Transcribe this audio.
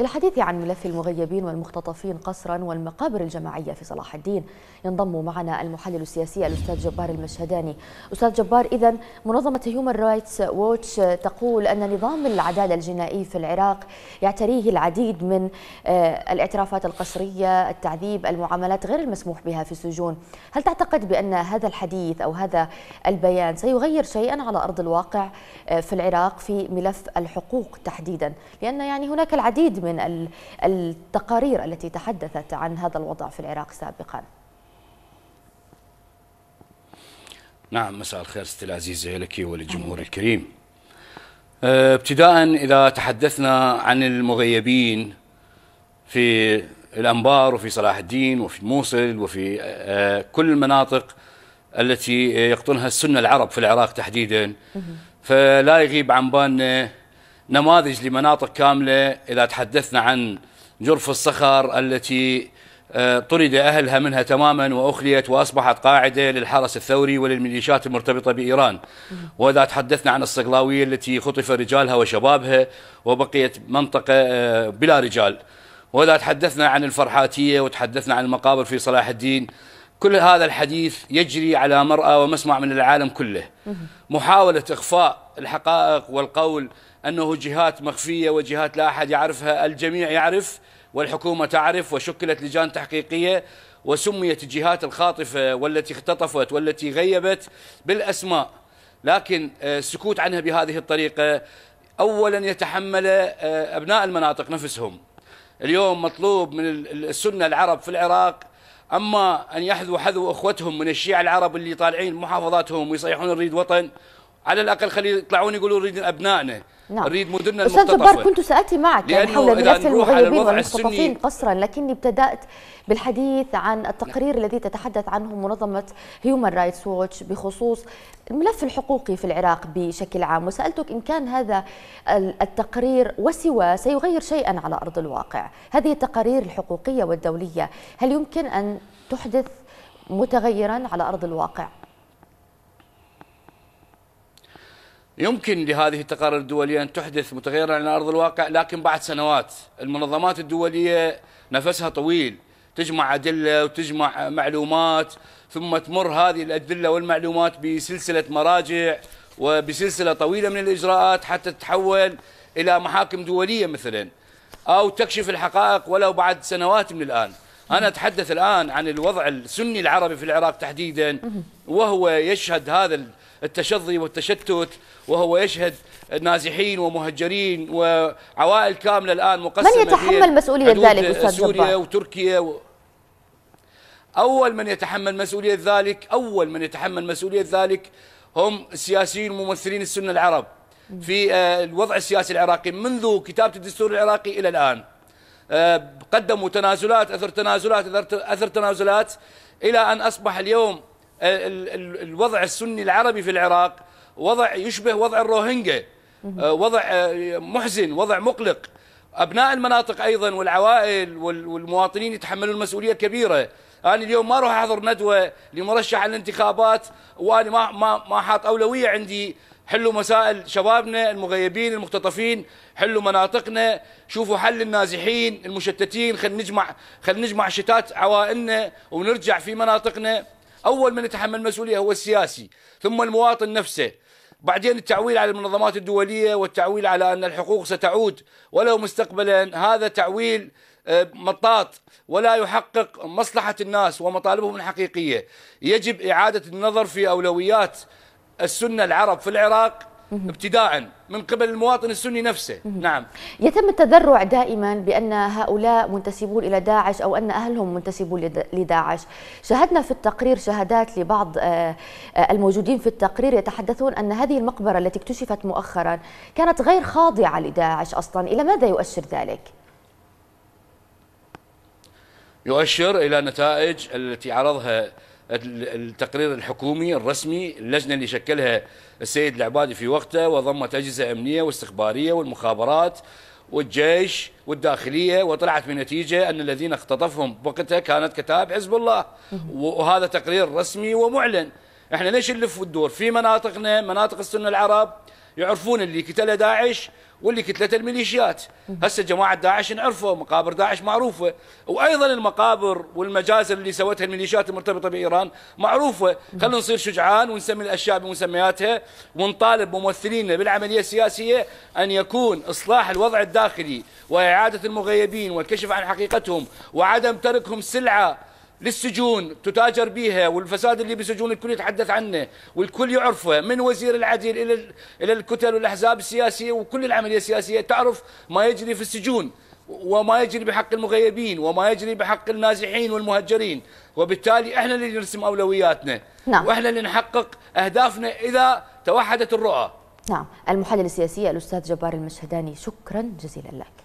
للحديث عن ملف المغيبين والمختطفين قسرا والمقابر الجماعية في صلاح الدين ينضم معنا المحلل السياسي الأستاذ جبار المشهداني أستاذ جبار إذا منظمة هيومن رايتس ووتش تقول أن نظام العدالة الجنائي في العراق يعتريه العديد من آه، الاعترافات القسرية التعذيب المعاملات غير المسموح بها في السجون هل تعتقد بأن هذا الحديث أو هذا البيان سيغير شيئا على أرض الواقع آه، في العراق في ملف الحقوق تحديدا لأن يعني هناك العديد من التقارير التي تحدثت عن هذا الوضع في العراق سابقا نعم مساء الخير ستي العزيزة لك وللجمهور الكريم آه، ابتداء إذا تحدثنا عن المغيبين في الأنبار وفي صلاح الدين وفي الموصل وفي آه، كل المناطق التي يقطنها السنة العرب في العراق تحديدا فلا يغيب عن بالنا نماذج لمناطق كاملة إذا تحدثنا عن جرف الصخر التي آه، طرد أهلها منها تماما وأخليت وأصبحت قاعدة للحرس الثوري وللميليشيات المرتبطة بإيران وإذا تحدثنا عن الصقلاوية التي خطف رجالها وشبابها وبقيت منطقة آه، بلا رجال وإذا تحدثنا عن الفرحاتية وتحدثنا عن المقابر في صلاح الدين كل هذا الحديث يجري على مرأى ومسمع من العالم كله محاولة إخفاء الحقائق والقول أنه جهات مخفية وجهات لا أحد يعرفها الجميع يعرف والحكومة تعرف وشكلت لجان تحقيقية وسميت الجهات الخاطفة والتي اختطفت والتي غيبت بالأسماء لكن آه، السكوت عنها بهذه الطريقة أولا يتحمل آه، أبناء المناطق نفسهم اليوم مطلوب من السنة العرب في العراق أما أن يحذو حذو أخوتهم من الشيعة العرب اللي طالعين محافظاتهم ويصيحون نريد وطن على الاقل خلي يطلعون يقولوا نريد ابنائنا نعم. نريد مدننا استاذ جبار كنت ساتي معك يعني حول ملف المغيبين والمختطفين قصرا لكني ابتدات بالحديث عن التقرير نعم. الذي تتحدث عنه منظمه هيومن رايتس ووتش بخصوص الملف الحقوقي في العراق بشكل عام وسالتك ان كان هذا التقرير وسوى سيغير شيئا على ارض الواقع هذه التقارير الحقوقيه والدوليه هل يمكن ان تحدث متغيرا على ارض الواقع يمكن لهذه التقارير الدولية أن تحدث متغيرا على أرض الواقع لكن بعد سنوات المنظمات الدولية نفسها طويل تجمع أدلة وتجمع معلومات ثم تمر هذه الأدلة والمعلومات بسلسلة مراجع وبسلسلة طويلة من الإجراءات حتى تتحول إلى محاكم دولية مثلا أو تكشف الحقائق ولو بعد سنوات من الآن أنا أتحدث الآن عن الوضع السني العربي في العراق تحديدا وهو يشهد هذا التشظي والتشتت وهو يشهد نازحين ومهجرين وعوائل كاملة الآن مقسمة من يتحمل مسؤولية ذلك أستاذ سوريا جبار؟ وتركيا و... أول من يتحمل مسؤولية ذلك أول من يتحمل مسؤولية ذلك هم السياسيين وممثلين السنة العرب في آه، الوضع السياسي العراقي منذ كتابة الدستور العراقي إلى الآن آه، قدموا تنازلات أثر تنازلات أثر تنازلات إلى أن أصبح اليوم الوضع السني العربي في العراق وضع يشبه وضع الروهينجا آه، وضع آه، محزن وضع مقلق أبناء المناطق أيضا والعوائل والمواطنين يتحملون مسؤولية كبيرة أنا اليوم ما أروح أحضر ندوة لمرشح على الانتخابات وأنا ما ما ما حاط أولوية عندي حلوا مسائل شبابنا المغيبين المختطفين حلوا مناطقنا شوفوا حل النازحين المشتتين خلينا نجمع خلينا نجمع شتات عوائلنا ونرجع في مناطقنا أول من يتحمل المسؤولية هو السياسي ثم المواطن نفسه بعدين التعويل على المنظمات الدولية والتعويل على أن الحقوق ستعود ولو مستقبلا هذا تعويل آه، مطاط ولا يحقق مصلحة الناس ومطالبهم الحقيقية يجب إعادة النظر في أولويات السنة العرب في العراق ابتداء من قبل المواطن السني نفسه نعم يتم التذرع دائما بأن هؤلاء منتسبون إلى داعش أو أن أهلهم منتسبون لداعش شاهدنا في التقرير شهادات لبعض آه، آه، الموجودين في التقرير يتحدثون أن هذه المقبرة التي اكتشفت مؤخرا كانت غير خاضعة لداعش أصلا إلى ماذا يؤشر ذلك؟ يؤشر إلى نتائج التي عرضها التقرير الحكومي الرسمي اللجنة اللي شكلها السيد العبادي في وقته وضمت أجهزة أمنية واستخبارية والمخابرات والجيش والداخلية وطلعت بنتيجة أن الذين اختطفهم وقتها كانت كتاب حزب الله وهذا تقرير رسمي ومعلن احنا ليش نلف وندور في مناطقنا مناطق السنه العرب يعرفون اللي قتله داعش واللي قتلته الميليشيات هسه جماعه داعش نعرفه مقابر داعش معروفه وايضا المقابر والمجازر اللي سوتها الميليشيات المرتبطه بايران معروفه خلينا نصير شجعان ونسمي الاشياء بمسمياتها ونطالب ممثلينا بالعمليه السياسيه ان يكون اصلاح الوضع الداخلي واعاده المغيبين والكشف عن حقيقتهم وعدم تركهم سلعه للسجون تتاجر بها والفساد اللي بسجون الكل يتحدث عنه والكل يعرفه من وزير العدل الى الى الكتل والاحزاب السياسيه وكل العمليه السياسيه تعرف ما يجري في السجون وما يجري بحق المغيبين وما يجري بحق النازحين والمهجرين وبالتالي احنا اللي نرسم اولوياتنا نعم. واحنا اللي نحقق اهدافنا اذا توحدت الرؤى نعم المحلل السياسي الاستاذ جبار المشهداني شكرا جزيلا لك